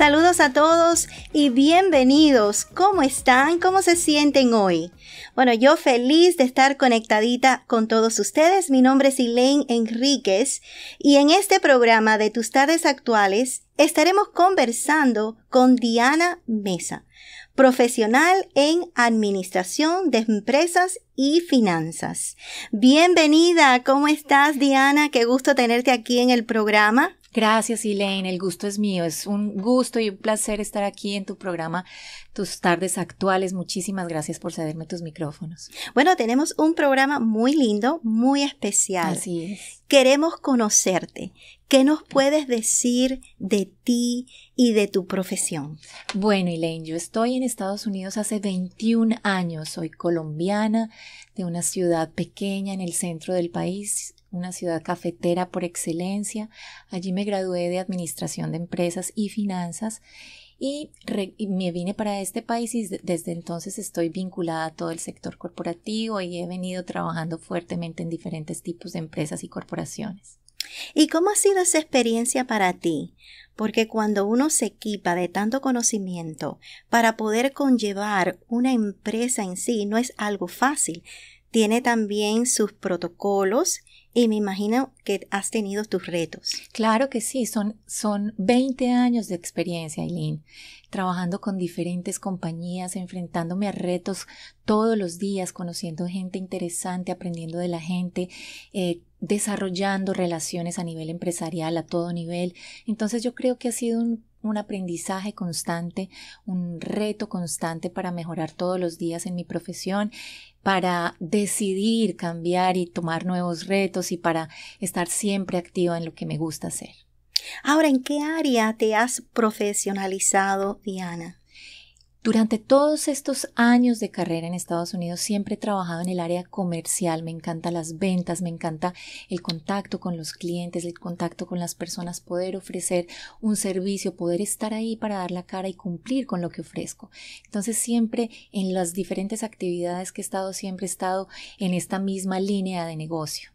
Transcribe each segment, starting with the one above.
Saludos a todos y bienvenidos. ¿Cómo están? ¿Cómo se sienten hoy? Bueno, yo feliz de estar conectadita con todos ustedes. Mi nombre es Elaine Enríquez y en este programa de Tus tardes actuales estaremos conversando con Diana Mesa, profesional en administración de empresas y finanzas. Bienvenida, ¿cómo estás Diana? Qué gusto tenerte aquí en el programa. Gracias, Elaine. El gusto es mío. Es un gusto y un placer estar aquí en tu programa, tus tardes actuales. Muchísimas gracias por cederme tus micrófonos. Bueno, tenemos un programa muy lindo, muy especial. Así es. Queremos conocerte. ¿Qué nos puedes decir de ti y de tu profesión? Bueno, Elaine, yo estoy en Estados Unidos hace 21 años. Soy colombiana de una ciudad pequeña en el centro del país una ciudad cafetera por excelencia. Allí me gradué de Administración de Empresas y Finanzas y, me vine para este país y desde entonces estoy vinculada a todo el sector corporativo y he venido trabajando fuertemente en diferentes tipos de empresas y corporaciones. ¿Y cómo ha sido esa experiencia para ti? Porque cuando uno se equipa de tanto conocimiento para poder conllevar una empresa en sí no es algo fácil. Tiene también sus protocolos, y me imagino que has tenido tus retos. Claro que sí, son, son 20 años de experiencia, Aileen. trabajando con diferentes compañías, enfrentándome a retos todos los días, conociendo gente interesante, aprendiendo de la gente, eh, desarrollando relaciones a nivel empresarial, a todo nivel. Entonces yo creo que ha sido un un aprendizaje constante, un reto constante para mejorar todos los días en mi profesión, para decidir cambiar y tomar nuevos retos y para estar siempre activa en lo que me gusta hacer. Ahora, ¿en qué área te has profesionalizado, Diana? Durante todos estos años de carrera en Estados Unidos siempre he trabajado en el área comercial, me encanta las ventas, me encanta el contacto con los clientes, el contacto con las personas, poder ofrecer un servicio, poder estar ahí para dar la cara y cumplir con lo que ofrezco. Entonces siempre en las diferentes actividades que he estado, siempre he estado en esta misma línea de negocio.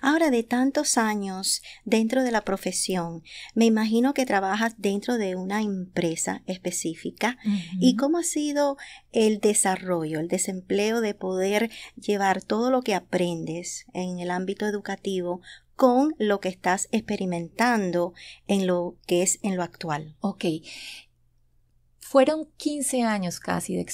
Ahora, de tantos años dentro de la profesión, me imagino que trabajas dentro de una empresa específica. ¿Y cómo ha sido el desarrollo, el desempleo de poder llevar todo lo que aprendes en el ámbito educativo con lo que estás experimentando en lo que es en lo actual? Ok. Fueron 15 años casi de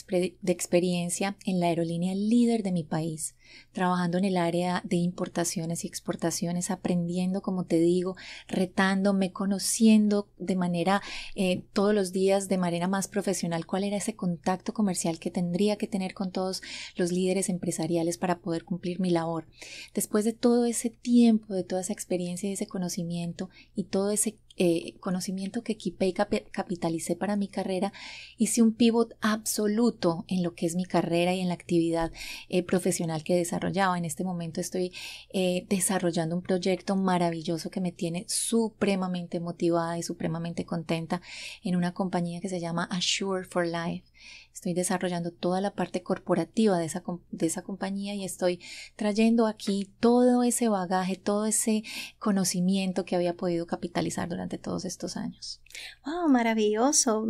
experiencia en la aerolínea líder de mi país trabajando en el área de importaciones y exportaciones, aprendiendo, como te digo, retándome, conociendo de manera eh, todos los días, de manera más profesional, cuál era ese contacto comercial que tendría que tener con todos los líderes empresariales para poder cumplir mi labor. Después de todo ese tiempo, de toda esa experiencia y ese conocimiento y todo ese eh, conocimiento que equipé y capitalicé para mi carrera, hice un pivot absoluto en lo que es mi carrera y en la actividad eh, profesional que en este momento estoy eh, desarrollando un proyecto maravilloso que me tiene supremamente motivada y supremamente contenta en una compañía que se llama Assure for Life estoy desarrollando toda la parte corporativa de esa, de esa compañía y estoy trayendo aquí todo ese bagaje, todo ese conocimiento que había podido capitalizar durante todos estos años. ¡Wow! Maravilloso.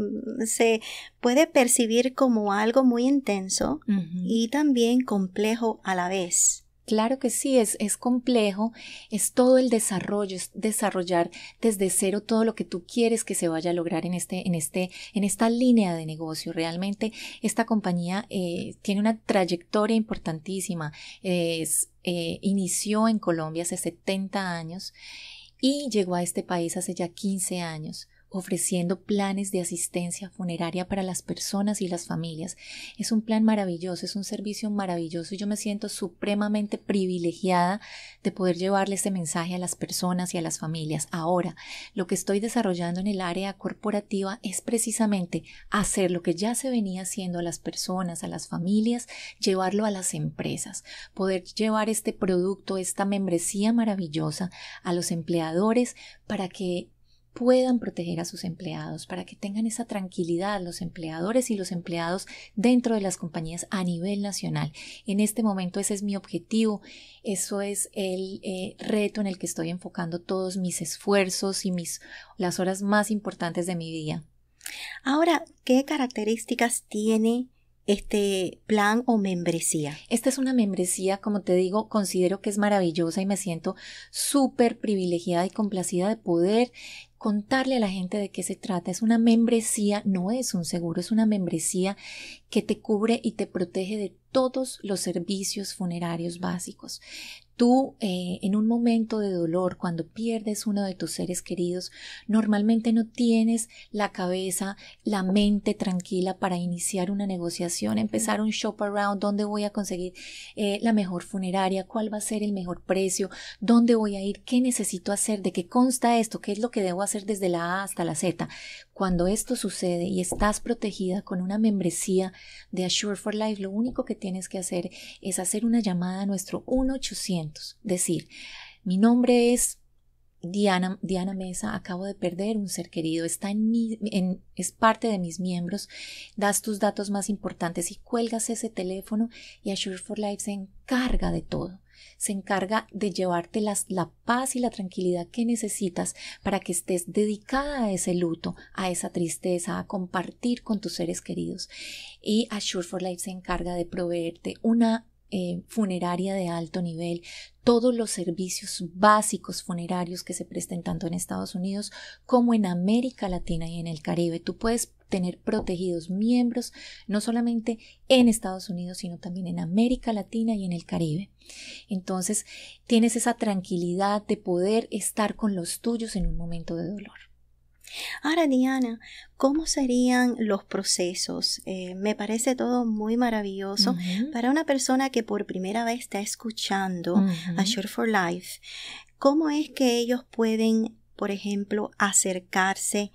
Se puede percibir como algo muy intenso y también complejo a la vez. Claro que sí, es, es complejo, es todo el desarrollo, es desarrollar desde cero todo lo que tú quieres que se vaya a lograr en, este, en, este, en esta línea de negocio. Realmente esta compañía eh, tiene una trayectoria importantísima. Eh, inició en Colombia hace 70 años y llegó a este país hace ya 15 años ofreciendo planes de asistencia funeraria para las personas y las familias. Es un plan maravilloso, es un servicio maravilloso y yo me siento supremamente privilegiada de poder llevarle este mensaje a las personas y a las familias. Ahora, lo que estoy desarrollando en el área corporativa es precisamente hacer lo que ya se venía haciendo a las personas, a las familias, llevarlo a las empresas, poder llevar este producto, esta membresía maravillosa a los empleadores para que puedan proteger a sus empleados, para que tengan esa tranquilidad los empleadores y los empleados dentro de las compañías a nivel nacional. En este momento ese es mi objetivo, eso es el eh, reto en el que estoy enfocando todos mis esfuerzos y mis, las horas más importantes de mi día. Ahora, ¿qué características tiene este plan o membresía? Esta es una membresía, como te digo, considero que es maravillosa y me siento súper privilegiada y complacida de poder contarle a la gente de qué se trata. Es una membresía, no es un seguro, es una membresía que te cubre y te protege de todos los servicios funerarios básicos. Tú eh, en un momento de dolor, cuando pierdes uno de tus seres queridos, normalmente no tienes la cabeza, la mente tranquila para iniciar una negociación, empezar un shop around, dónde voy a conseguir eh, la mejor funeraria, cuál va a ser el mejor precio, dónde voy a ir, qué necesito hacer, de qué consta esto, qué es lo que debo hacer desde la A hasta la Z. Cuando esto sucede y estás protegida con una membresía de Assure for Life, lo único que tienes que hacer es hacer una llamada a nuestro 1-800. Decir, mi nombre es Diana, Diana, Mesa, acabo de perder un ser querido, está en, es parte de mis miembros, das tus datos más importantes y cuelgas ese teléfono y Assure for Life se encarga de todo se encarga de llevarte la paz y la tranquilidad que necesitas para que estés dedicada a ese luto, a esa tristeza, a compartir con tus seres queridos. Y Assure for Life se encarga de proveerte una eh, funeraria de alto nivel, todos los servicios básicos funerarios que se presten tanto en Estados Unidos como en América Latina y en el Caribe. Tú puedes tener protegidos miembros no solamente en Estados Unidos, sino también en América Latina y en el Caribe. Entonces, tienes esa tranquilidad de poder estar con los tuyos en un momento de dolor. Ahora, Diana, ¿cómo serían los procesos? Eh, me parece todo muy maravilloso para una persona que por primera vez está escuchando a Sure for Life. ¿Cómo es que ellos pueden, por ejemplo, acercarse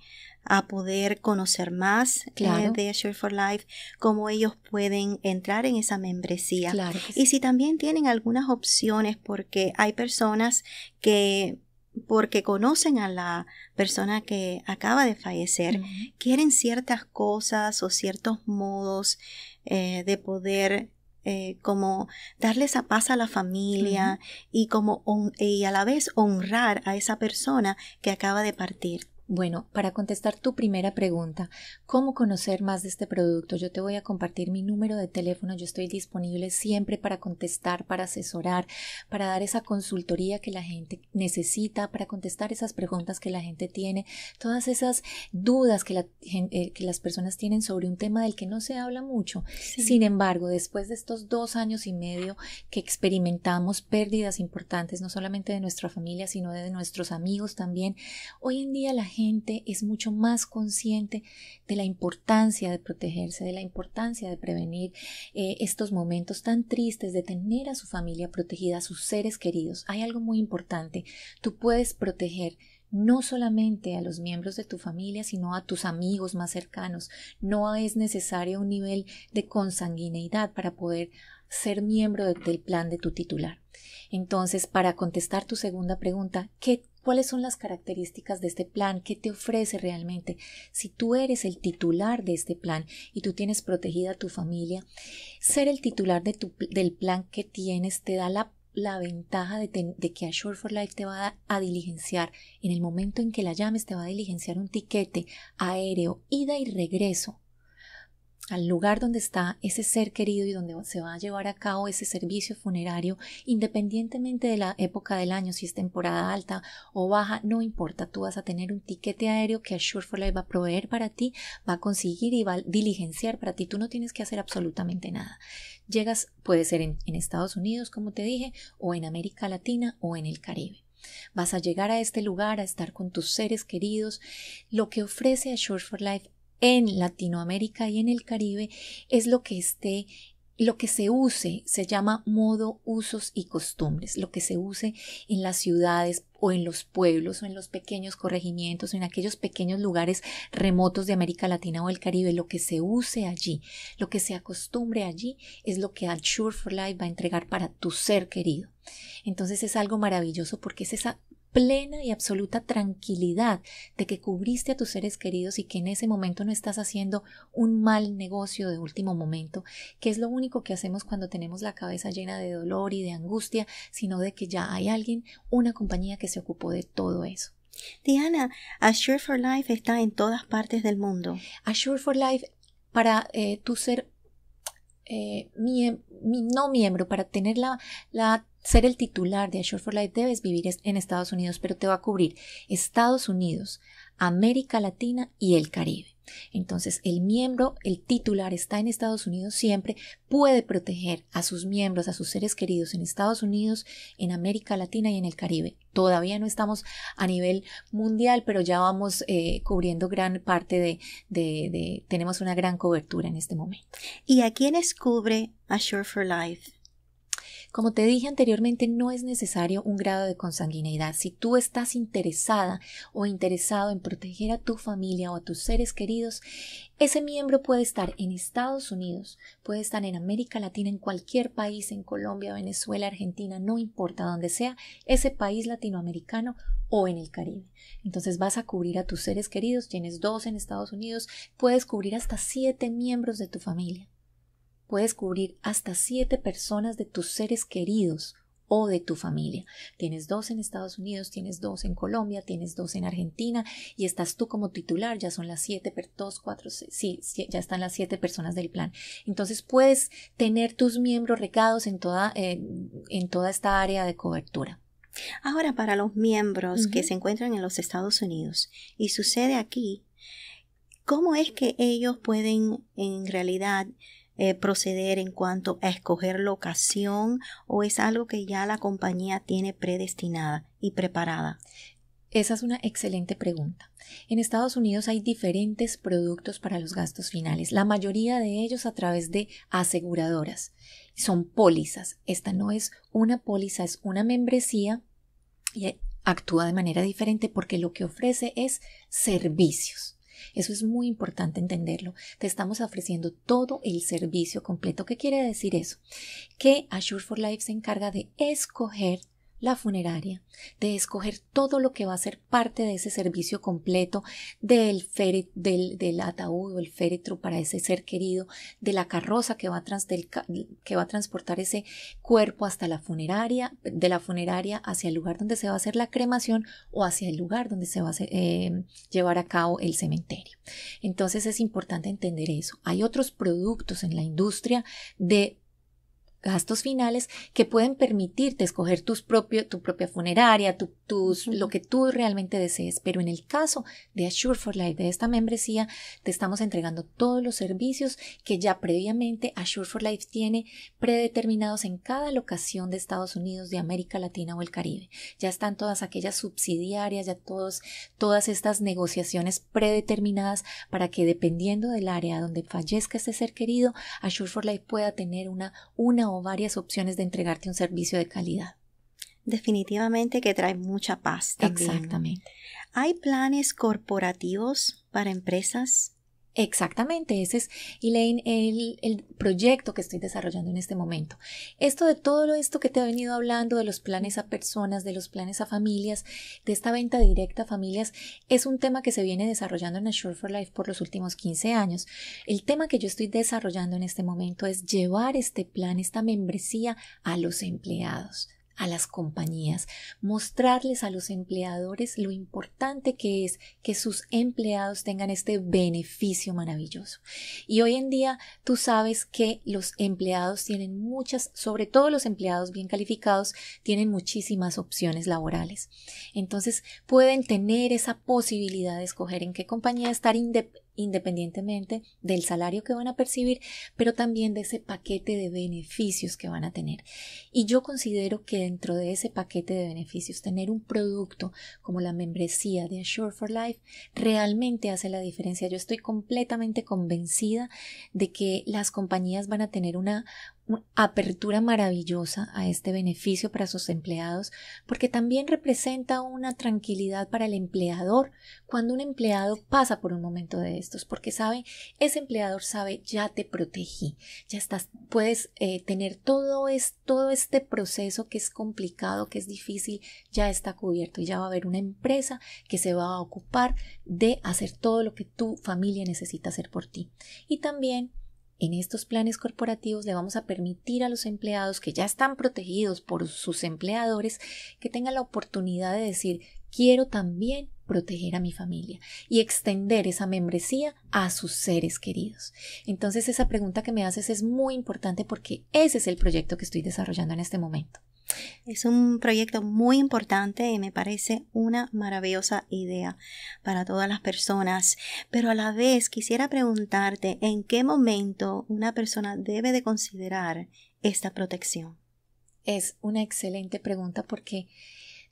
a poder conocer más eh, de for Life, cómo ellos pueden entrar en esa membresía. Y si también tienen algunas opciones, porque hay personas que porque conocen a la persona que acaba de fallecer, quieren ciertas cosas o ciertos modos eh, de poder eh, como darles esa paz a la familia y como y a la vez honrar a esa persona que acaba de partir. Bueno, para contestar tu primera pregunta, ¿cómo conocer más de este producto? Yo te voy a compartir mi número de teléfono, yo estoy disponible siempre para contestar, para asesorar, para dar esa consultoría que la gente necesita, para contestar esas preguntas que la gente tiene, todas esas dudas que, eh, las personas tienen sobre un tema del que no se habla mucho. Sin embargo, después de estos dos años y medio que experimentamos pérdidas importantes, no solamente de nuestra familia, sino de nuestros amigos también, hoy en día la gente gente es mucho más consciente de la importancia de protegerse, de la importancia de prevenir eh, estos momentos tan tristes, de tener a su familia protegida, a sus seres queridos. Hay algo muy importante. Tú puedes proteger no solamente a los miembros de tu familia, sino a tus amigos más cercanos. No es necesario un nivel de consanguineidad para poder ser miembro del plan de tu titular. Entonces, para contestar tu segunda pregunta, ¿qué cuáles son las características de este plan, qué te ofrece realmente. Si tú eres el titular de este plan y tú tienes protegida a tu familia, ser el titular de del plan que tienes te da la, ventaja de, que Assure for Life te va a diligenciar. En el momento en que la llames te va a diligenciar un tiquete aéreo, ida y regreso al lugar donde está ese ser querido y donde se va a llevar a cabo ese servicio funerario, independientemente de la época del año, si es temporada alta o baja, no importa, tú vas a tener un tiquete aéreo que Assure for Life va a proveer para ti, va a conseguir y va a diligenciar para ti, tú no tienes que hacer absolutamente nada. Llegas, puede ser en, Estados Unidos, como te dije, o en América Latina o en el Caribe. Vas a llegar a este lugar, a estar con tus seres queridos. Lo que ofrece Assure for Life en Latinoamérica y en el Caribe es lo que esté lo que se use se llama modo, usos y costumbres, lo que se use en las ciudades o en los pueblos o en los pequeños corregimientos o en aquellos pequeños lugares remotos de América Latina o el Caribe, lo que se use allí, lo que se acostumbre allí es lo que Ad for Life va a entregar para tu ser querido. Entonces es algo maravilloso porque es esa plena y absoluta tranquilidad de que cubriste a tus seres queridos y que en ese momento no estás haciendo un mal negocio de último momento, que es lo único que hacemos cuando tenemos la cabeza llena de dolor y de angustia, sino de que ya hay alguien, una compañía que se ocupó de todo eso. Diana, Assure for Life está en todas partes del mundo. Assure for Life, para eh, tu ser eh, mi, no miembro, para tener la, la ser el titular de Assure for Life debes vivir en Estados Unidos, pero te va a cubrir Estados Unidos, América Latina y el Caribe. Entonces, el miembro, el titular está en Estados Unidos siempre, puede proteger a sus miembros, a sus seres queridos en Estados Unidos, en América Latina y en el Caribe. Todavía no estamos a nivel mundial, pero ya vamos eh, cubriendo gran parte de, tenemos una gran cobertura en este momento. ¿Y a quiénes cubre Assure for Life? Como te dije anteriormente, no es necesario un grado de consanguineidad. Si tú estás interesada o interesado en proteger a tu familia o a tus seres queridos, ese miembro puede estar en Estados Unidos, puede estar en América Latina, en cualquier país, en Colombia, Venezuela, Argentina, no importa dónde sea, ese país latinoamericano o en el Caribe. Entonces vas a cubrir a tus seres queridos, tienes dos en Estados Unidos, puedes cubrir hasta siete miembros de tu familia puedes cubrir hasta siete personas de tus seres queridos o de tu familia. Tienes dos en Estados Unidos, tienes dos en Colombia, tienes dos en Argentina y estás tú como titular, ya son las siete, dos, cuatro, sí, ya están las siete personas del plan. Entonces puedes tener tus miembros recados en toda, eh, en toda esta área de cobertura. Ahora, para los miembros que se encuentran en los Estados Unidos y sucede aquí, ¿cómo es que ellos pueden en realidad eh, proceder en cuanto a escoger locación o es algo que ya la compañía tiene predestinada y preparada? Esa es una excelente pregunta. En Estados Unidos hay diferentes productos para los gastos finales, la mayoría de ellos a través de aseguradoras. Son pólizas. Esta no es una póliza, es una membresía y actúa de manera diferente porque lo que ofrece es servicios. Eso es muy importante entenderlo. Te estamos ofreciendo todo el servicio completo. ¿Qué quiere decir eso? Que Assure for Life se encarga de escoger la funeraria, de escoger todo lo que va a ser parte de ese servicio completo, del, féret, del, ataúd o el féretro para ese ser querido, de la carroza que va, a transportar ese cuerpo hasta la funeraria, de la funeraria hacia el lugar donde se va a hacer la cremación o hacia el lugar donde se va a eh, llevar a cabo el cementerio. Entonces es importante entender eso. Hay otros productos en la industria de gastos finales que pueden permitirte escoger tus propio, tu propia funeraria, tu, tus, lo que tú realmente desees. Pero en el caso de Assure for Life, de esta membresía, te estamos entregando todos los servicios que ya previamente Assure for Life tiene predeterminados en cada locación de Estados Unidos, de América Latina o el Caribe. Ya están todas aquellas subsidiarias, ya todos, todas estas negociaciones predeterminadas para que dependiendo del área donde fallezca este ser querido, Assure for Life pueda tener una, una varias opciones de entregarte un servicio de calidad. Definitivamente que trae mucha paz. Exactamente. ¿Hay planes corporativos para empresas? Exactamente, ese es, Elaine, el, proyecto que estoy desarrollando en este momento. Esto de todo esto que te he venido hablando, de los planes a personas, de los planes a familias, de esta venta directa a familias, es un tema que se viene desarrollando en Assure for Life por los últimos 15 años. El tema que yo estoy desarrollando en este momento es llevar este plan, esta membresía a los empleados a las compañías, mostrarles a los empleadores lo importante que es que sus empleados tengan este beneficio maravilloso. Y hoy en día tú sabes que los empleados tienen muchas, sobre todo los empleados bien calificados, tienen muchísimas opciones laborales. Entonces pueden tener esa posibilidad de escoger en qué compañía estar independiente independientemente del salario que van a percibir, pero también de ese paquete de beneficios que van a tener. Y yo considero que dentro de ese paquete de beneficios, tener un producto como la membresía de Assure for Life realmente hace la diferencia. Yo estoy completamente convencida de que las compañías van a tener una, apertura maravillosa a este beneficio para sus empleados, porque también representa una tranquilidad para el empleador cuando un empleado pasa por un momento de estos, porque sabe, ese empleador sabe, ya te protegí, ya estás, puedes eh, tener todo, es, todo este proceso que es complicado, que es difícil, ya está cubierto y ya va a haber una empresa que se va a ocupar de hacer todo lo que tu familia necesita hacer por ti. Y también en estos planes corporativos le vamos a permitir a los empleados que ya están protegidos por sus empleadores que tengan la oportunidad de decir quiero también proteger a mi familia y extender esa membresía a sus seres queridos. Entonces esa pregunta que me haces es muy importante porque ese es el proyecto que estoy desarrollando en este momento. Es un proyecto muy importante y me parece una maravillosa idea para todas las personas, pero a la vez quisiera preguntarte en qué momento una persona debe de considerar esta protección. Es una excelente pregunta porque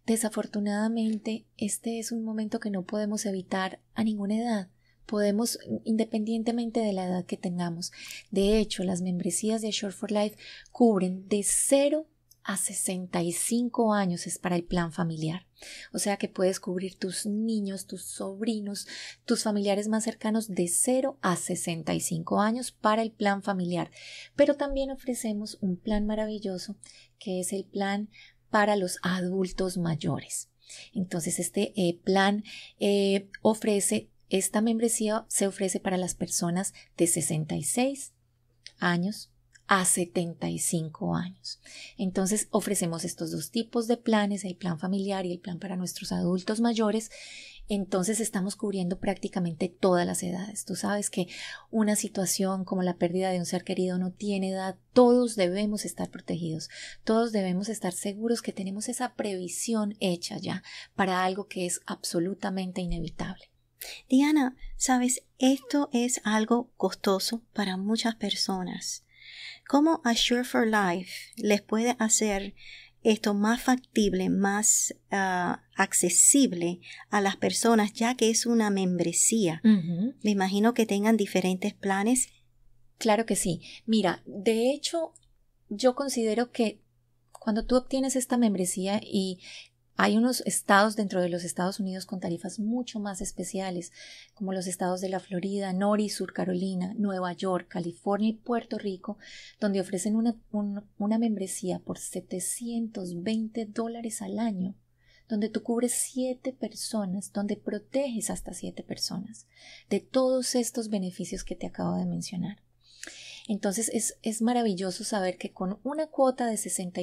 desafortunadamente este es un momento que no podemos evitar a ninguna edad podemos independientemente de la edad que tengamos. De hecho, las membresías de Short for Life cubren de cero a 65 años es para el plan familiar. O sea que puedes cubrir tus niños, tus sobrinos, tus familiares más cercanos de 0 a 65 años para el plan familiar. Pero también ofrecemos un plan maravilloso que es el plan para los adultos mayores. Entonces este eh, plan eh, ofrece, esta membresía se ofrece para las personas de 66 años a 75 años. Entonces ofrecemos estos dos tipos de planes, el plan familiar y el plan para nuestros adultos mayores. Entonces estamos cubriendo prácticamente todas las edades. Tú sabes que una situación como la pérdida de un ser querido no tiene edad. Todos debemos estar protegidos. Todos debemos estar seguros que tenemos esa previsión hecha ya para algo que es absolutamente inevitable. Diana, sabes, esto es algo costoso para muchas personas. ¿Cómo Assure for Life les puede hacer esto más factible, más ah, accesible a las personas, ya que es una membresía? Me imagino que tengan diferentes planes. Claro que sí. Mira, de hecho, yo considero que cuando tú obtienes esta membresía y hay unos estados dentro de los Estados Unidos con tarifas mucho más especiales, como los estados de la Florida, Nor y Sur Carolina, Nueva York, California y Puerto Rico, donde ofrecen una, una membresía por 720 dólares al año, donde tú cubres siete personas, donde proteges hasta siete personas, de todos estos beneficios que te acabo de mencionar. Entonces es, maravilloso saber que con una cuota de 60,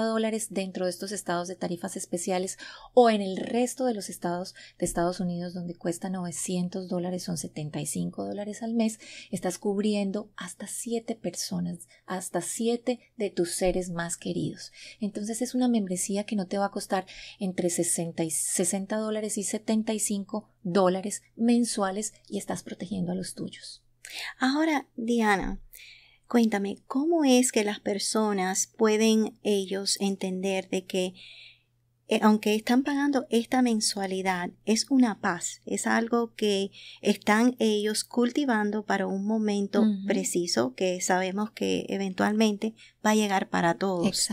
dólares dentro de estos estados de tarifas especiales o en el resto de los estados de Estados Unidos donde cuesta 900 dólares, son 75 dólares al mes, estás cubriendo hasta 7 personas, hasta 7 de tus seres más queridos. Entonces es una membresía que no te va a costar entre y 60 dólares y 75 dólares mensuales y estás protegiendo a los tuyos. Ahora, Diana, cuéntame, ¿cómo es que las personas pueden ellos entender de que eh, aunque están pagando esta mensualidad, es una paz, es algo que están ellos cultivando para un momento preciso que sabemos que eventualmente va a llegar para todos.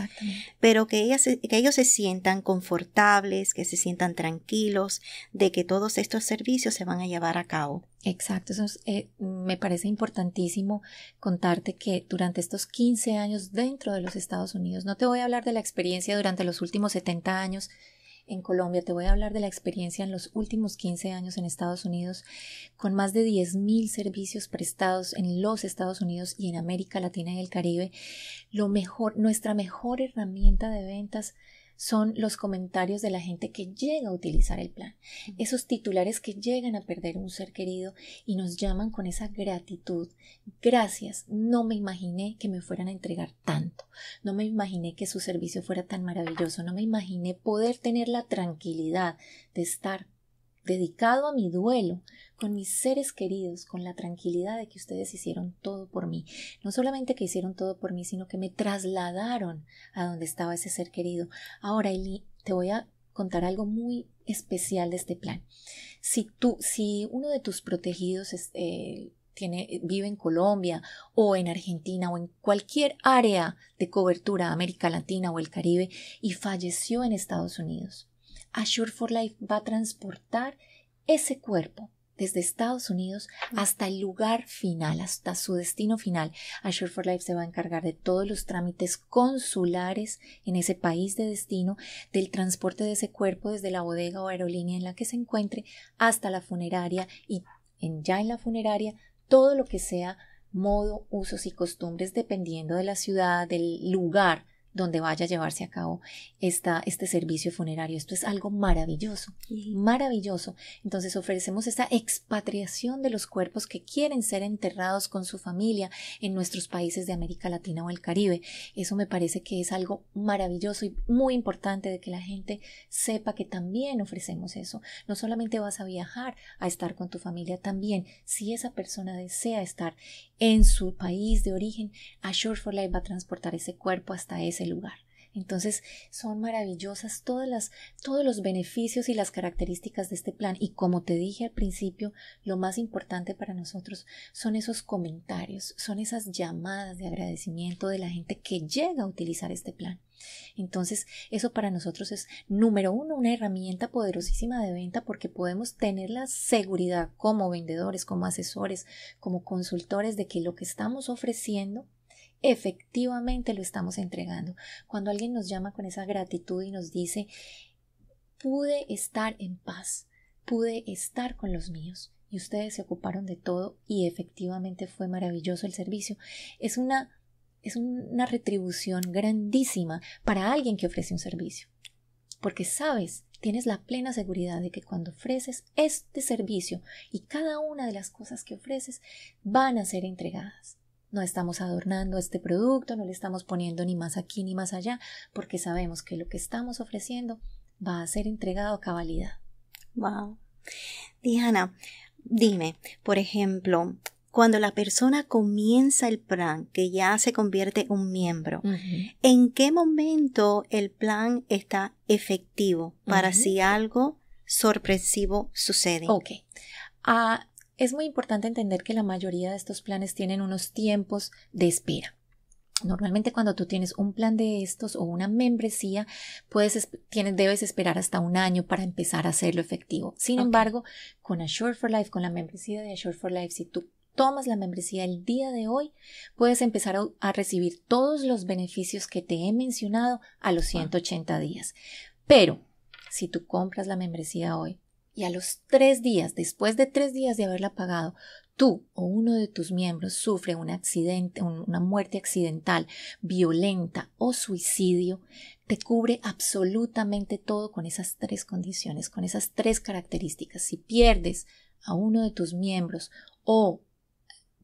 Pero que, que ellos se sientan confortables, que se sientan tranquilos de que todos estos servicios se van a llevar a cabo. Exacto, eh, me parece importantísimo contarte que durante estos 15 años dentro de los Estados Unidos, no te voy a hablar de la experiencia durante los últimos 70 años en Colombia, te voy a hablar de la experiencia en los últimos 15 años en Estados Unidos, con más de 10.000 servicios prestados en los Estados Unidos y en América Latina y el Caribe. Lo mejor, nuestra mejor herramienta de ventas son los comentarios de la gente que llega a utilizar el plan, esos titulares que llegan a perder un ser querido y nos llaman con esa gratitud. Gracias, no me imaginé que me fueran a entregar tanto, no me imaginé que su servicio fuera tan maravilloso, no me imaginé poder tener la tranquilidad de estar dedicado a mi duelo, con mis seres queridos, con la tranquilidad de que ustedes hicieron todo por mí. No solamente que hicieron todo por mí, sino que me trasladaron a donde estaba ese ser querido. Ahora, Eli, te voy a contar algo muy especial de este plan. Si tú, si uno de tus protegidos eh, vive en Colombia o en Argentina o en cualquier área de cobertura América Latina o el Caribe y falleció en Estados Unidos, Assure for Life va a transportar ese cuerpo desde Estados Unidos mm. hasta el lugar final, hasta su destino final. Assure for Life se va a encargar de todos los trámites consulares en ese país de destino, del transporte de ese cuerpo desde la bodega o aerolínea en la que se encuentre hasta la funeraria y en, ya en la funeraria todo lo que sea modo, usos y costumbres dependiendo de la ciudad, del lugar donde vaya a llevarse a cabo este servicio funerario. Esto es algo maravilloso, maravilloso. Entonces ofrecemos esta expatriación de los cuerpos que quieren ser enterrados con su familia en nuestros países de América Latina o el Caribe. Eso me parece que es algo maravilloso y muy importante de que la gente sepa que también ofrecemos eso. No solamente vas a viajar a estar con tu familia, también si esa persona desea estar en su país de origen, Assure for Life va a transportar ese cuerpo hasta ese lugar. Entonces son maravillosas todas las, todos los beneficios y las características de este plan. Y como te dije al principio, lo más importante para nosotros son esos comentarios, son esas llamadas de agradecimiento de la gente que llega a utilizar este plan. Entonces, eso para nosotros es, número uno, una herramienta poderosísima de venta porque podemos tener la seguridad como vendedores, como asesores, como consultores de que lo que estamos ofreciendo efectivamente lo estamos entregando. Cuando alguien nos llama con esa gratitud y nos dice, pude estar en paz, pude estar con los míos y ustedes se ocuparon de todo y efectivamente fue maravilloso el servicio. Es una es una retribución grandísima para alguien que ofrece un servicio. Porque sabes, tienes la plena seguridad de que cuando ofreces este servicio y cada una de las cosas que ofreces van a ser entregadas. No estamos adornando este producto, no le estamos poniendo ni más aquí ni más allá, porque sabemos que lo que estamos ofreciendo va a ser entregado a cabalidad. Wow. Diana, dime, por ejemplo, cuando la persona comienza el plan, que ya se convierte en un miembro, ¿en qué momento el plan está efectivo para si algo sorpresivo sucede? Ok. ah... Es muy importante entender que la mayoría de estos planes tienen unos tiempos de espera. Normalmente cuando tú tienes un plan de estos o una membresía, puedes, debes esperar hasta un año para empezar a hacerlo efectivo. Sin embargo, con Assure for Life, con la membresía de Assure for Life, si tú tomas la membresía el día de hoy, puedes empezar a recibir todos los beneficios que te he mencionado a los 180 días. Pero si tú compras la membresía hoy, y a los tres días, después de tres días de haberla pagado, tú o uno de tus miembros sufre un accidente, una muerte accidental, violenta o suicidio, te cubre absolutamente todo con esas tres condiciones, con esas tres características. Si pierdes a uno de tus miembros o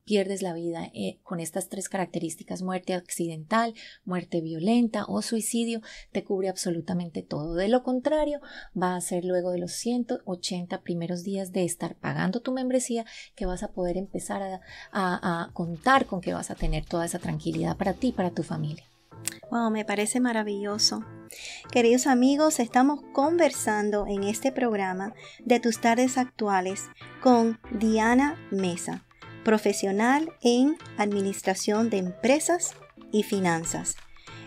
pierdes la vida eh, con estas tres características, muerte accidental, muerte violenta o suicidio, te cubre absolutamente todo. De lo contrario, va a ser luego de los 180 primeros días de estar pagando tu membresía que vas a poder empezar a, a contar con que vas a tener toda esa tranquilidad para ti y para tu familia. Wow, me parece maravilloso. Queridos amigos, estamos conversando en este programa de tus tardes actuales con Diana Mesa profesional en administración de empresas y finanzas.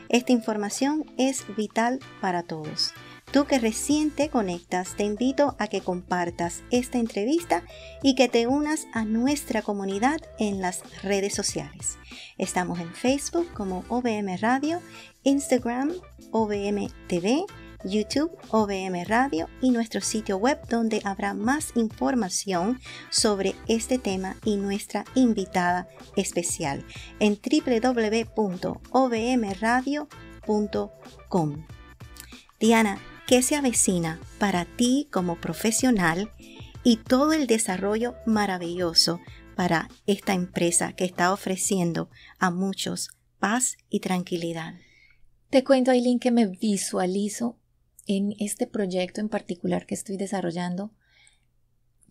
Esta información es vital para todos. Tú que recién te conectas, te invito a que compartas esta entrevista y que te unas a nuestra comunidad en las redes sociales. Estamos en Facebook como OBM Radio, Instagram, OBM TV, YouTube, OBM Radio y nuestro sitio web donde habrá más información sobre este tema y nuestra invitada especial en www.obmradio.com. Diana, ¿qué se avecina para ti como profesional y todo el desarrollo maravilloso para esta empresa que está ofreciendo a muchos paz y tranquilidad? Te cuento, Aileen, que me visualizo en este proyecto en particular que estoy desarrollando,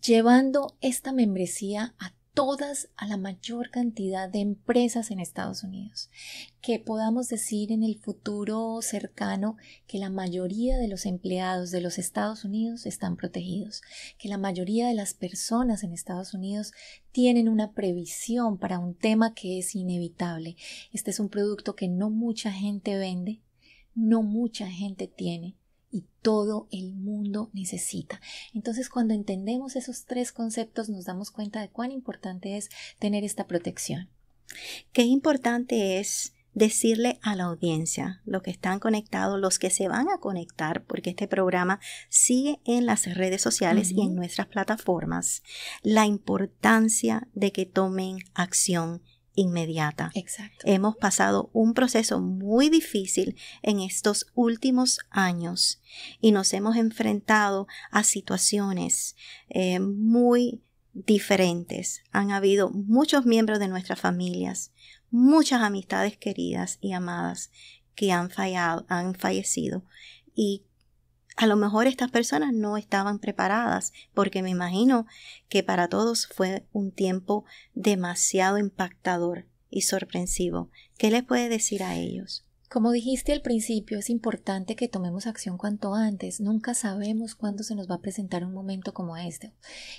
llevando esta membresía a todas, a la mayor cantidad de empresas en Estados Unidos. Que podamos decir en el futuro cercano que la mayoría de los empleados de los Estados Unidos están protegidos, que la mayoría de las personas en Estados Unidos tienen una previsión para un tema que es inevitable. Este es un producto que no mucha gente vende, no mucha gente tiene y todo el mundo necesita. Entonces, cuando entendemos esos tres conceptos, nos damos cuenta de cuán importante es tener esta protección. Qué importante es decirle a la audiencia, los que están conectados, los que se van a conectar, porque este programa sigue en las redes sociales y en nuestras plataformas, la importancia de que tomen acción inmediata. Hemos pasado un proceso muy difícil en estos últimos años y nos hemos enfrentado a situaciones eh, muy diferentes. Han habido muchos miembros de nuestras familias, muchas amistades queridas y amadas que han fallado, han fallecido y a lo mejor estas personas no estaban preparadas, porque me imagino que para todos fue un tiempo demasiado impactador y sorpresivo. ¿Qué les puede decir a ellos? Como dijiste al principio, es importante que tomemos acción cuanto antes. Nunca sabemos cuándo se nos va a presentar un momento como este.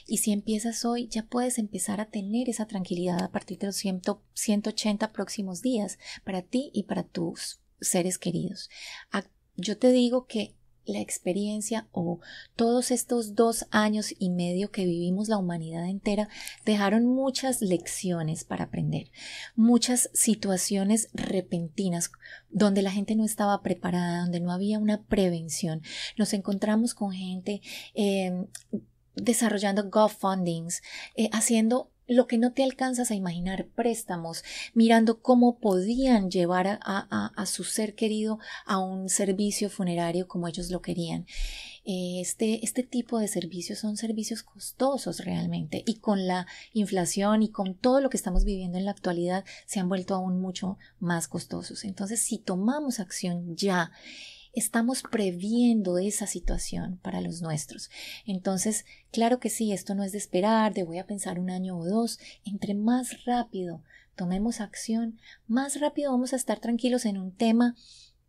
Y si empiezas hoy, ya puedes empezar a tener esa tranquilidad a partir de los 180 próximos días para ti y para tus seres queridos. Ah, yo te digo que la experiencia o todos estos dos años y medio que vivimos la humanidad entera dejaron muchas lecciones para aprender, muchas situaciones repentinas donde la gente no estaba preparada, donde no había una prevención. Nos encontramos con gente eh, desarrollando GoFundings, fundings eh, haciendo lo que no te alcanzas a imaginar, préstamos, mirando cómo podían llevar a, su ser querido a un servicio funerario como ellos lo querían. Eh, este, este tipo de servicios son servicios costosos realmente y con la inflación y con todo lo que estamos viviendo en la actualidad se han vuelto aún mucho más costosos. Entonces, si tomamos acción ya estamos previendo esa situación para los nuestros. Entonces, claro que sí, esto no es de esperar, de voy a pensar un año o dos, entre más rápido tomemos acción, más rápido vamos a estar tranquilos en un tema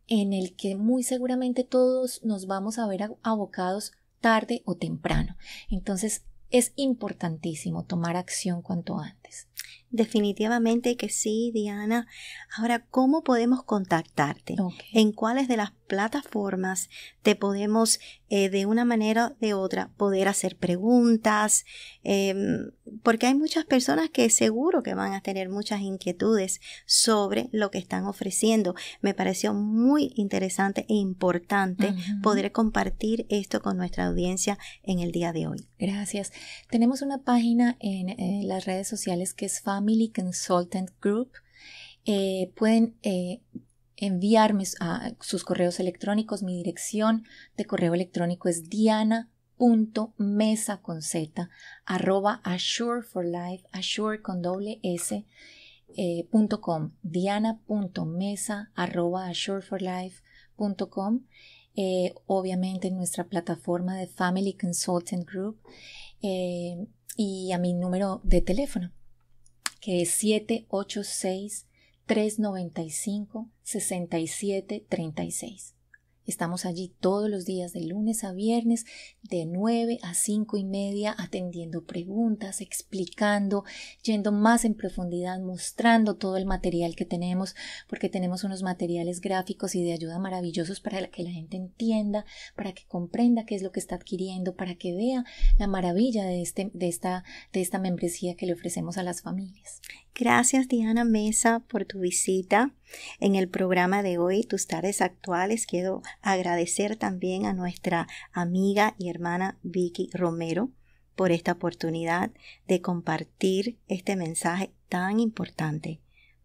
en el que muy seguramente todos nos vamos a ver abocados tarde o temprano. Entonces, es importantísimo tomar acción cuanto antes. Definitivamente que sí, Diana. Ahora, ¿cómo podemos contactarte? ¿En cuáles de las plataformas te podemos, eh, de una manera o de otra, poder hacer preguntas? Em, porque hay muchas personas que seguro que van a tener muchas inquietudes sobre lo que están ofreciendo. Me pareció muy interesante e importante poder compartir esto con nuestra audiencia en el día de hoy. Gracias. Tenemos una página en, en eh, las redes sociales que es Family Consultant Group. Eh, pueden eh, enviarme sus correos electrónicos. Mi dirección de correo electrónico es mesa con z arroba assure for life assure con doble s eh, punto com diana.mesa arroba punto com obviamente en nuestra plataforma de Family Consultant Group y a mi número de teléfono que es 786-395-6736. Estamos allí todos los días de lunes a viernes de nueve a cinco y media atendiendo preguntas, explicando, yendo más en profundidad, mostrando todo el material que tenemos porque tenemos unos materiales gráficos y de ayuda maravillosos para que la gente entienda, para que comprenda qué es lo que está adquiriendo, para que vea la maravilla de, este, de, esta, de esta membresía que le ofrecemos a las familias. Gracias Diana Mesa por tu visita en el programa de hoy, tus tardes actuales. Quiero agradecer también a nuestra amiga y hermana Vicky Romero por esta oportunidad de compartir este mensaje tan importante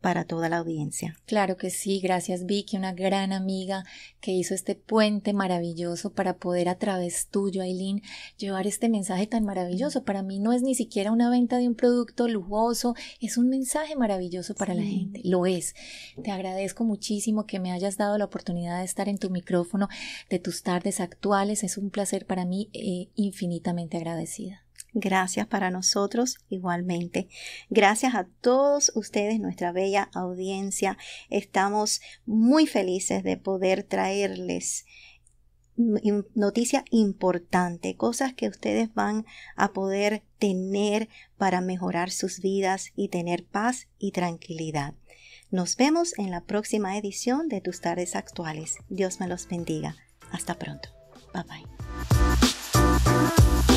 para toda la audiencia. Claro que sí, gracias Vicky, una gran amiga que hizo este puente maravilloso para poder a través tuyo, Aileen, llevar este mensaje tan maravilloso. Para mí no es ni siquiera una venta de un producto lujoso, es un mensaje maravilloso para la gente, lo es. Te agradezco muchísimo que me hayas dado la oportunidad de estar en tu micrófono de tus tardes actuales, es un placer para mí eh, infinitamente agradecida gracias para nosotros igualmente. Gracias a todos ustedes, nuestra bella audiencia. Estamos muy felices de poder traerles noticia importante, cosas que ustedes van a poder tener para mejorar sus vidas y tener paz y tranquilidad. Nos vemos en la próxima edición de Tus Tardes Actuales. Dios me los bendiga. Hasta pronto. Bye bye.